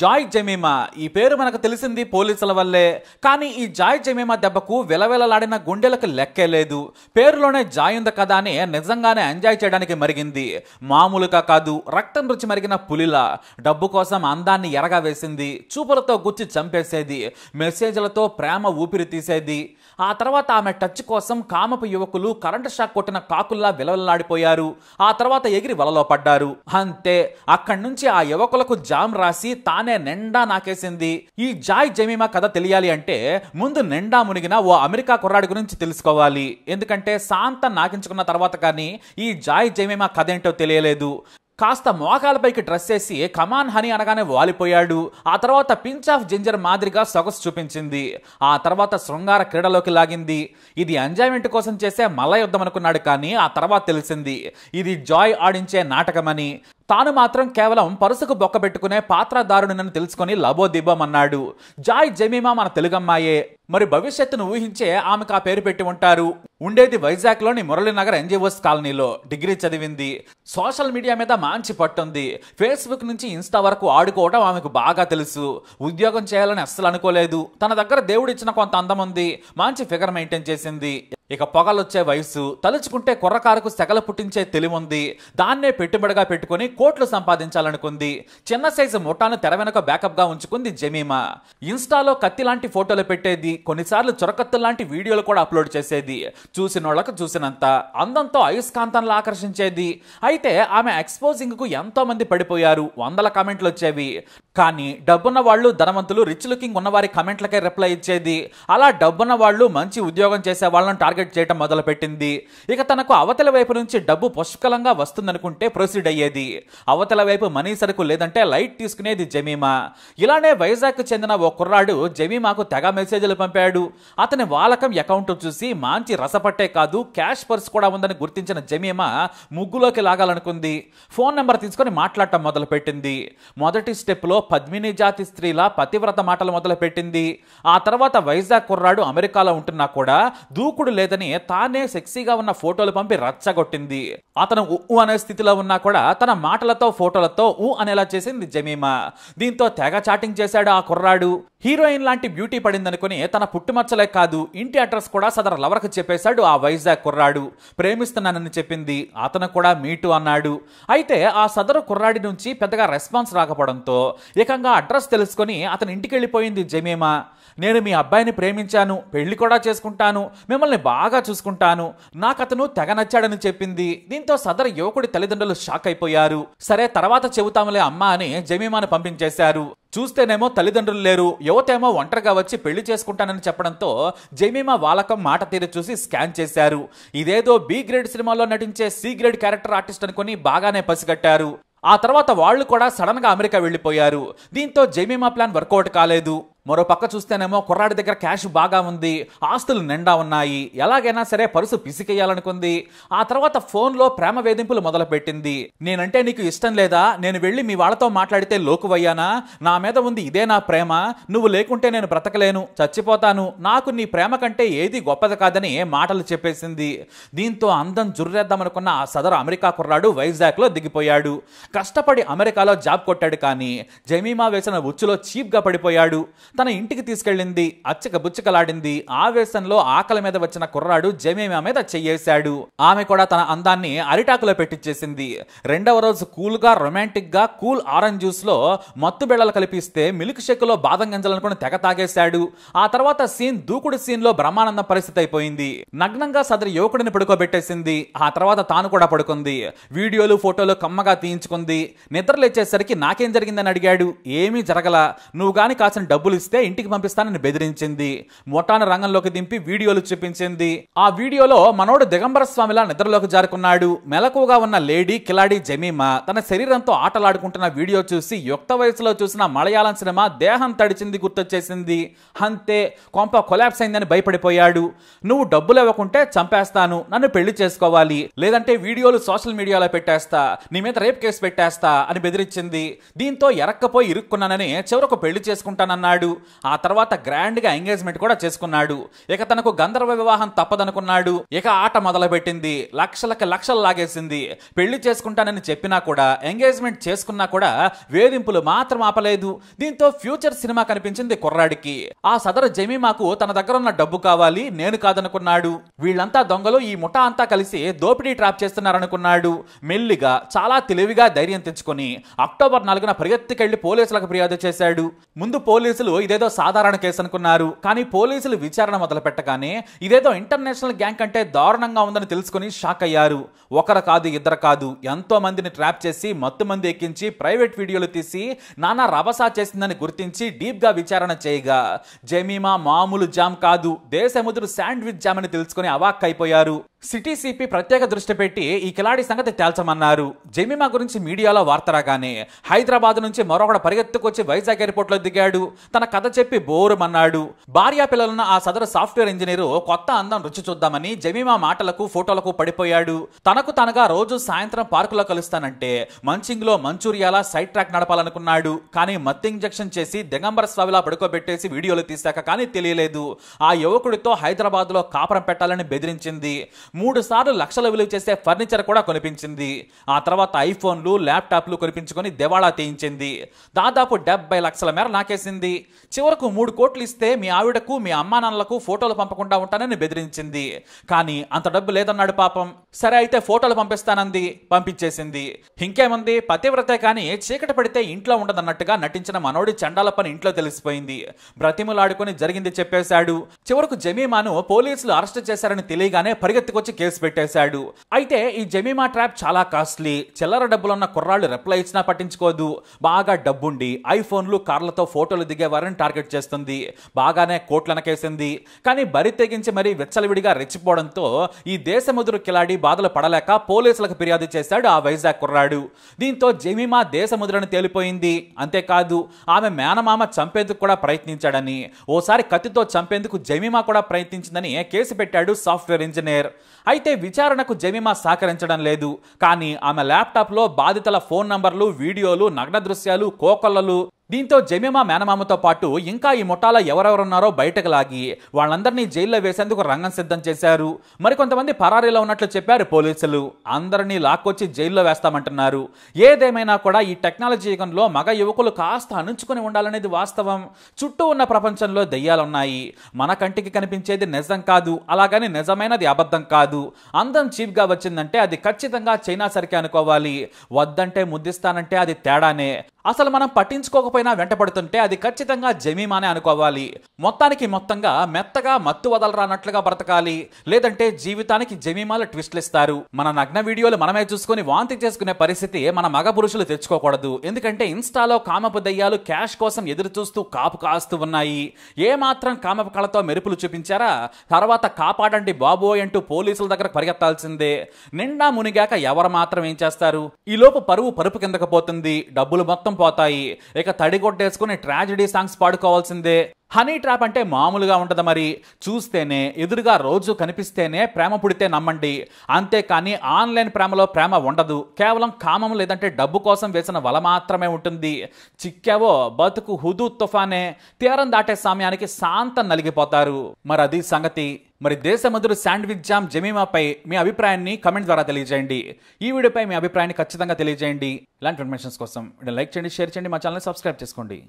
Joy Jemimah ఈ పేరు మనకు తెలిసింది పోలీసుల వల్లే కానీ ఈ జాయ్ జమీమా దెబ్బకు వెలవెలలాడిన గుండెలకు లెక్కే లేదు పేరులోనే జాయ్ ఉంది కదా అని నిజంగానే ఎంజాయ్ చేయడానికి మరిగింది మామూలుగా కాదు రక్తం రుచి మరిగిన పులిల డబ్బు కోసం అందాన్ని ఎరగా వేసింది చూపులతో గుచ్చి చంపేసేది మెసేజ్లతో ప్రేమ ఊపిరి తీసేది ఆ తర్వాత ఆమె టచ్ కోసం కామపు యువకులు కరెంటు షాక్ కొట్టిన కాకుల్లా విలవెలలాడిపోయారు ఆ తర్వాత ఎగిరి వలలో పడ్డారు అంతే అక్కడి నుంచి ఆ యువకులకు జామ్ రాసి తానే నిండా నాకేసింది ఈ జాయ్ జమీమా కథ తెలియాలి అంటే ముందు నిండా మునిగిన ఓ అమెరికా కుర్రాడి గురించి తెలుసుకోవాలి ఎందుకంటే శాంత నాకించుకున్న తర్వాత కానీ ఈ జాయ్ జమీమా కథ ఏంటో తెలియలేదు కాస్త మోకాలపైకి డ్రెస్ వేసి కమాన్ హనీ అనగానే వాలిపోయాడు ఆ తర్వాత పించ్ ఆఫ్ జింజర్ మాదిరిగా సొగసు చూపించింది ఆ తర్వాత శృంగార క్రీడలోకి లాగింది ఇది ఎంజాయ్మెంట్ కోసం చేసే మల్ల యుద్ధం అనుకున్నాడు కానీ ఆ తర్వాత తెలిసింది ఇది జాయ్ ఆడించే నాటకమని తాను మాత్రం కేవలం పరుసకు బొక్కబెట్టుకునే పాత్రదారుడినని తెలుసుకుని లబోదిబ్బమన్నాడు జాయ్ జమీమా మన తెలుగమ్మాయే మరి భవిష్యత్తును ఊహించే ఆమెకు ఆ పేరు పెట్టి ఉంటారు ఉండేది వైజాగ్లోని మురళీనగర్ ఎన్జిఓస్ కాలనీలో డిగ్రీ చదివింది సోషల్ మీడియా మీద మంచి పట్టుంది ఫేస్బుక్ నుంచి ఇన్స్టా వరకు ఆడుకోవడం ఆమెకు బాగా తెలుసు ఉద్యోగం చేయాలని అస్సలు అనుకోలేదు తన దగ్గర దేవుడిచ్చిన కొంత అందం ఉంది మంచి ఫిగర్ మెయింటైన్ చేసింది ఇక పొగలొచ్చే వయసు తలుచుకుంటే కుర్రకారుకు సెగల పుట్టించే తెలివుంది దాన్నే పెట్టుబడిగా పెట్టుకుని కోట్లు సంపాదించాలనుకుంది చిన్న సైజు ముఠాను తెర వెనక బ్యాకప్గా ఉంచుకుంది జమీమా ఇన్స్టాలో కత్తి లాంటి ఫోటోలు పెట్టేది కొన్నిసార్లు చురకత్తు లాంటి వీడియోలు కూడా అప్లోడ్ చేసేది చూసినోళ్లకు చూసినంత అందంతో అయస్కాంతంలా ఆకర్షించేది అయితే ఆమె ఎక్స్పోజింగ్కు ఎంతోమంది పడిపోయారు వందల కామెంట్లు వచ్చేవి కానీ డబ్బున్న వాళ్ళు ధనవంతులు రిచ్ లుకింగ్ ఉన్నవారి కమెంట్లకే రిప్లై ఇచ్చేది అలా డబ్బున్న వాళ్ళు మంచి ఉద్యోగం చేసే వాళ్ళని టార్గెట్ టార్గెట్ చేయటం మొదలుపెట్టింది ఇక తనకు అవతల వైపు నుంచి డబ్బు పుష్కలంగా వస్తుందనుకుంటే ప్రొసీడ్ అయ్యేది అవతల వైపు మనీ సరుకు లేదంటే లైట్ తీసుకునేది జమీమా ఇలానే వైజాగ్ చెందిన ఓ కుర్రాడు జమీమాకు తెగ మెసేజ్లు పంపాడు అతని వాలకం అకౌంట్ చూసి మంచి రసపట్టే కాదు క్యాష్ పర్స్ కూడా ఉందని గుర్తించిన జమీమా ముగ్గులోకి లాగాలనుకుంది ఫోన్ నెంబర్ తీసుకొని మాట్లాడటం మొదలుపెట్టింది మొదటి స్టెప్లో పద్మిని జాతి స్త్రీల పతివ్రత మాటలు మొదలుపెట్టింది ఆ తర్వాత వైజాగ్ కుర్రాడు అమెరికాలో ఉంటున్నా కూడా దూకుడు లేదు చేయలేదని తానే సెక్సీగా ఉన్న ఫోటోలు పంపి రచ్చగొట్టింది అతను ఉ అనే స్థితిలో ఉన్నా కూడా తన మాటలతో ఫోటోలతో ఉ అనేలా చేసింది జమీమా దీంతో తెగ చాటింగ్ చేశాడు ఆ కుర్రాడు హీరోయిన్ లాంటి బ్యూటీ పడిందనుకుని తన పుట్టుమచ్చలే కాదు ఇంటి అడ్రస్ కూడా సదర లవర్కు చెప్పేశాడు ఆ వైజాగ్ కుర్రాడు ప్రేమిస్తున్నానని చెప్పింది అతను కూడా మీటు అన్నాడు అయితే ఆ సదరు కుర్రాడి నుంచి పెద్దగా రెస్పాన్స్ రాకపోవడంతో ఏకంగా అడ్రస్ తెలుసుకొని అతని ఇంటికి వెళ్ళిపోయింది జమీమా నేను మీ అబ్బాయిని ప్రేమించాను పెళ్లి కూడా చేసుకుంటాను మిమ్మల్ని బాగా చూసుకుంటాను నాకతను తెగ నచ్చాడని చెప్పింది దీంతో సదరు యువకుడి తల్లిదండ్రులు షాక్ అయిపోయారు సరే తర్వాత చెబుతాములే అమ్మా అని జమీమాను పంపించేశారు చూస్తేనేమో తల్లిదండ్రులు లేరు యువతేమో ఒంటరిగా వచ్చి పెళ్లి చేసుకుంటానని చెప్పడంతో జమీమా వాలకం మాట తీరు చూసి స్కాన్ చేశారు ఇదేదో బి గ్రేడ్ సినిమాలో నటించే సి గ్రేడ్ క్యారెక్టర్ ఆర్టిస్ట్ అనుకుని బాగానే పసిగట్టారు ఆ తర్వాత వాళ్ళు కూడా సడన్గా అమెరికా వెళ్ళిపోయారు దీంతో జమీమా ప్లాన్ వర్కౌట్ కాలేదు మరో పక్క చూస్తేనేమో కుర్రాడి దగ్గర క్యాష్ బాగా ఉంది ఆస్తులు నిండా ఉన్నాయి ఎలాగైనా సరే పరుసు పిసికేయాలనుకుంది ఆ తర్వాత ఫోన్లో ప్రేమ వేధింపులు మొదలుపెట్టింది నేనంటే నీకు ఇష్టం లేదా నేను వెళ్ళి మీ వాళ్ళతో మాట్లాడితే లోకువయ్యానా నా మీద ఉంది ఇదే నా ప్రేమ నువ్వు లేకుంటే నేను బ్రతకలేను చచ్చిపోతాను నాకు నీ ప్రేమ కంటే ఏది గొప్పది కాదని మాటలు చెప్పేసింది దీంతో అందం జుర్రేద్దామనుకున్న ఆ సదరు అమెరికా కుర్రాడు వైజాగ్లో దిగిపోయాడు కష్టపడి అమెరికాలో జాబ్ కొట్టాడు కానీ జమీమా వేసిన ఉచ్చులో చీప్గా పడిపోయాడు తన ఇంటికి తీసుకెళ్లింది అచ్చక బుచ్చకలాడింది ఆవేశంలో ఆకలి మీద వచ్చిన కుర్రాడు జమీమా మీద చెయ్యేశాడు ఆమె కూడా తన అందాన్ని అరిటాకులో పెట్టించేసింది రెండవ రోజు కూల్గా గా కూల్ ఆరెంజ్ లో మత్తు బిళ్ళలు కలిపిస్తే మిల్క్ షేక్ లో బాదం గంజలనుకుని తెగ తాగేశాడు ఆ తర్వాత సీన్ దూకుడు సీన్ లో బ్రహ్మానందం పరిస్థితి అయిపోయింది నగ్నంగా సదరి యువకుడిని పడుకోబెట్టేసింది ఆ తర్వాత తాను కూడా పడుకుంది వీడియోలు ఫోటోలు కమ్మగా తీయించుకుంది నిద్రలేచేసరికి నాకేం జరిగిందని అడిగాడు ఏమీ జరగల నువ్వు గాని కాసిన డబ్బులు పంపిస్తే ఇంటికి పంపిస్తానని బెదిరించింది మొట్టాన రంగంలోకి దింపి వీడియోలు చూపించింది ఆ వీడియోలో మనోడు దిగంబర స్వామిలా నిద్రలోకి జారుకున్నాడు మెలకువగా ఉన్న లేడీ కిలాడి జమీమా తన శరీరంతో ఆటలాడుకుంటున్న వీడియో చూసి యుక్త వయసులో చూసిన మలయాళం సినిమా దేహం తడిచింది గుర్తొచ్చేసింది అంతే కొంప కొలాప్స్ అయిందని భయపడిపోయాడు నువ్వు డబ్బులు ఇవ్వకుంటే చంపేస్తాను నన్ను పెళ్లి చేసుకోవాలి లేదంటే వీడియోలు సోషల్ మీడియాలో పెట్టేస్తా నీ మీద రేప్ కేసు పెట్టేస్తా అని బెదిరించింది దీంతో ఎరక్కపోయి ఇరుక్కున్నానని చివరకు పెళ్లి చేసుకుంటానన్నాడు ఆ తర్వాత గ్రాండ్ గా ఎంగేజ్మెంట్ కూడా చేసుకున్నాడు ఇక తనకు గంధర్వ వివాహం తప్పదనుకున్నాడు ఇక ఆట మొదలుపెట్టింది లక్షలకి లక్షలు లాగేసింది పెళ్లి చేసుకుంటానని చెప్పినా కూడా ఎంగేజ్మెంట్ చేసుకున్నా కూడా వేధింపులు మాత్రం ఆపలేదు దీంతో ఫ్యూచర్ సినిమా కనిపించింది కుర్రాడికి ఆ సదరు జమీమాకు తన దగ్గర ఉన్న డబ్బు కావాలి నేను కాదనుకున్నాడు వీళ్ళంతా దొంగలు ఈ ముఠా అంతా కలిసి దోపిడీ ట్రాప్ చేస్తున్నారనుకున్నాడు మెల్లిగా చాలా తెలివిగా ధైర్యం తెచ్చుకుని అక్టోబర్ నాలుగున పరిగెత్తికెళ్లి పోలీసులకు ఫిర్యాదు చేశాడు ముందు పోలీసులు ఇదేదో సాధారణ కేసు అనుకున్నారు కానీ పోలీసులు విచారణ మొదలుపెట్టగానే ఇదేదో ఇంటర్నేషనల్ గ్యాంగ్ కంటే దారుణంగా ఉందని తెలుసుకుని షాక్ అయ్యారు ఒకరు కాదు ఇద్దరు కాదు ఎంతో మందిని ట్రాప్ చేసి మత్తు మంది ఎక్కించి ప్రైవేట్ వీడియోలు తీసి నానా రభసా చేసిందని గుర్తించి డీప్గా విచారణ చేయగా జమీమా మామూలు జామ్ కాదు దేశముదురు శాండ్విచ్ జామ్ అని తెలుసుకుని అవాక్ అయిపోయారు సిటీ సిపి ప్రత్యేక దృష్టి పెట్టి ఈ కిలాడి సంగతి తేల్చమన్నారు జమీమా గురించి మీడియాలో వార్త రాగానే హైదరాబాద్ నుంచి మరొకడు పరిగెత్తుకొచ్చి వైజాగ్ ఎయిర్పోర్ట్లో దిగాడు తన కథ చెప్పి బోరుమన్నాడు భార్య పిల్లలున్న ఆ సదరు సాఫ్ట్వేర్ ఇంజనీరు కొత్త అందం రుచి చూద్దామని జమీమా మాటలకు ఫోటోలకు పడిపోయాడు తనకు తనగా రోజు సాయంత్రం పార్కులో కలుస్తానంటే మంచింగ్లో మంచూరియాలా సైడ్ ట్రాక్ నడపాలనుకున్నాడు కానీ మత్తు ఇంజక్షన్ చేసి దిగంబర స్వామిలా పడుకోబెట్టేసి వీడియోలు తీశాక కానీ తెలియలేదు ఆ యువకుడితో హైదరాబాద్లో కాపురం పెట్టాలని బెదిరించింది మూడు సార్లు లక్షల విలువ చేసే ఫర్నిచర్ కూడా కొనిపించింది ఆ తర్వాత ఐఫోన్లు ల్యాప్టాప్లు కొనిపించుకొని దివాళా తీయించింది దాదాపు డెబ్బై లక్షల మేర నాకేసింది చివరకు మూడు కోట్లు ఇస్తే మీ ఆవిడకు మీ అమ్మానాన్నలకు ఫోటోలు పంపకుండా ఉంటానని బెదిరించింది కానీ అంత డబ్బు లేదన్నాడు పాపం సరే అయితే ఫోటోలు పంపిస్తానంది పంపించేసింది ఇంకేముంది పతివ్రతే కానీ చీకటి పడితే ఇంట్లో ఉండదన్నట్టుగా నటించిన మనోడి చండాల పని ఇంట్లో తెలిసిపోయింది బ్రతిములాడుకొని జరిగింది చెప్పేశాడు చివరకు జమీమాను పోలీసులు అరెస్ట్ చేశారని తెలియగానే పరిగెత్తుకు తీసుకొచ్చి కేసు పెట్టేశాడు అయితే ఈ జమీమా ట్రాప్ చాలా కాస్ట్లీ చిల్లర డబ్బులున్న కుర్రాళ్ళు రిప్లై ఇచ్చినా పట్టించుకోదు బాగా డబ్బుండి ఐఫోన్లు కార్లతో ఫోటోలు దిగేవారని టార్గెట్ చేస్తుంది బాగానే కోట్లనకేసింది కానీ బరి తెగించి మరీ విచ్చలవిడిగా రెచ్చిపోవడంతో ఈ దేశముదురు కిలాడి బాధలు పడలేక పోలీసులకు ఫిర్యాదు చేశాడు ఆ వైజాగ్ కుర్రాడు దీంతో జమీమా దేశముద్రను తేలిపోయింది అంతేకాదు ఆమె మేనమామ చంపేందుకు కూడా ప్రయత్నించాడని ఓసారి కత్తితో చంపేందుకు జమీమా కూడా ప్రయత్నించిందని కేసు పెట్టాడు సాఫ్ట్వేర్ ఇంజనీర్ అయితే విచారణకు జమీమా సహకరించడం లేదు కానీ ఆమె ల్యాప్టాప్లో బాధితుల ఫోన్ నంబర్లు వీడియోలు నగ్న దృశ్యాలు కోకొల్లలు దీంతో జమీమా మేనమామతో పాటు ఇంకా ఈ ముఠాలో ఎవరెవరున్నారో బయటకు లాగి వాళ్ళందరినీ జైల్లో వేసేందుకు రంగం సిద్ధం చేశారు మరికొంతమంది పరారీలో ఉన్నట్లు చెప్పారు పోలీసులు అందరినీ లాక్కొచ్చి జైల్లో వేస్తామంటున్నారు ఏదేమైనా కూడా ఈ టెక్నాలజీ యుగంలో మగ యువకులు కాస్త అణుచుకుని ఉండాలనేది వాస్తవం చుట్టూ ఉన్న ప్రపంచంలో దెయ్యాలున్నాయి మన కంటికి కనిపించేది నిజం కాదు అలాగని నిజమైనది అబద్ధం కాదు అందం చీప్గా వచ్చిందంటే అది ఖచ్చితంగా చైనా సరికే అనుకోవాలి వద్దంటే ముద్దిస్తానంటే అది తేడానే అసలు మనం పట్టించుకోక మొక్కపైన వెంటబడుతుంటే అది ఖచ్చితంగా జమీమానే అనుకోవాలి మొత్తానికి మొత్తంగా మెత్తగా మత్తు వదలరానట్లుగా బ్రతకాలి లేదంటే జీవితానికి జమీమాలు ట్విస్ట్లు ఇస్తారు మన నగ్న వీడియోలు మనమే చూసుకుని వాంతి చేసుకునే పరిస్థితి మన మగ పురుషులు తెచ్చుకోకూడదు ఎందుకంటే ఇన్స్టాలో కామపు దయ్యాలు క్యాష్ కోసం ఎదురు చూస్తూ కాపు కాస్తూ ఉన్నాయి ఏమాత్రం కామపు కళతో మెరుపులు చూపించారా తర్వాత కాపాడండి బాబు అంటూ పోలీసుల దగ్గర పరిగెత్తాల్సిందే నిండా మునిగాక ఎవరు మాత్రం ఏం చేస్తారు ఈలోపు పరువు పరుపు కిందకు పోతుంది డబ్బులు మొత్తం పోతాయి ఇక తడిగొట్టేసుకుని ట్రాజడీ సాంగ్స్ పాడుకోవాల్సిందే హనీ ట్రాప్ అంటే మామూలుగా ఉంటుంది మరి చూస్తేనే ఎదురుగా రోజు కనిపిస్తేనే ప్రేమ పుడితే నమ్మండి అంతేకాని ఆన్లైన్ ప్రేమలో ప్రేమ ఉండదు కేవలం కామం లేదంటే డబ్బు కోసం వేసిన వల మాత్రమే ఉంటుంది చిక్కావో బతుకు హుదూ తుఫానే తీరం దాటే సమయానికి శాంతం నలిగిపోతారు మరి అది సంగతి మరి దేశమధురు శాండ్విచ్ జామ్ జమీమాపై మీ అభిప్రాయాన్ని కమెంట్ ద్వారా తెలియజేయండి ఈ వీడియోపై మీ అభిప్రాయాన్ని ఖచ్చితంగా తెలియజేయండి ఇలాంటి ఇన్ఫర్మేషన్స్ కోసం లైక్ చేయండి షేర్ చేయండి మా ఛానల్ని సబ్స్క్రైబ్ చేసుకోండి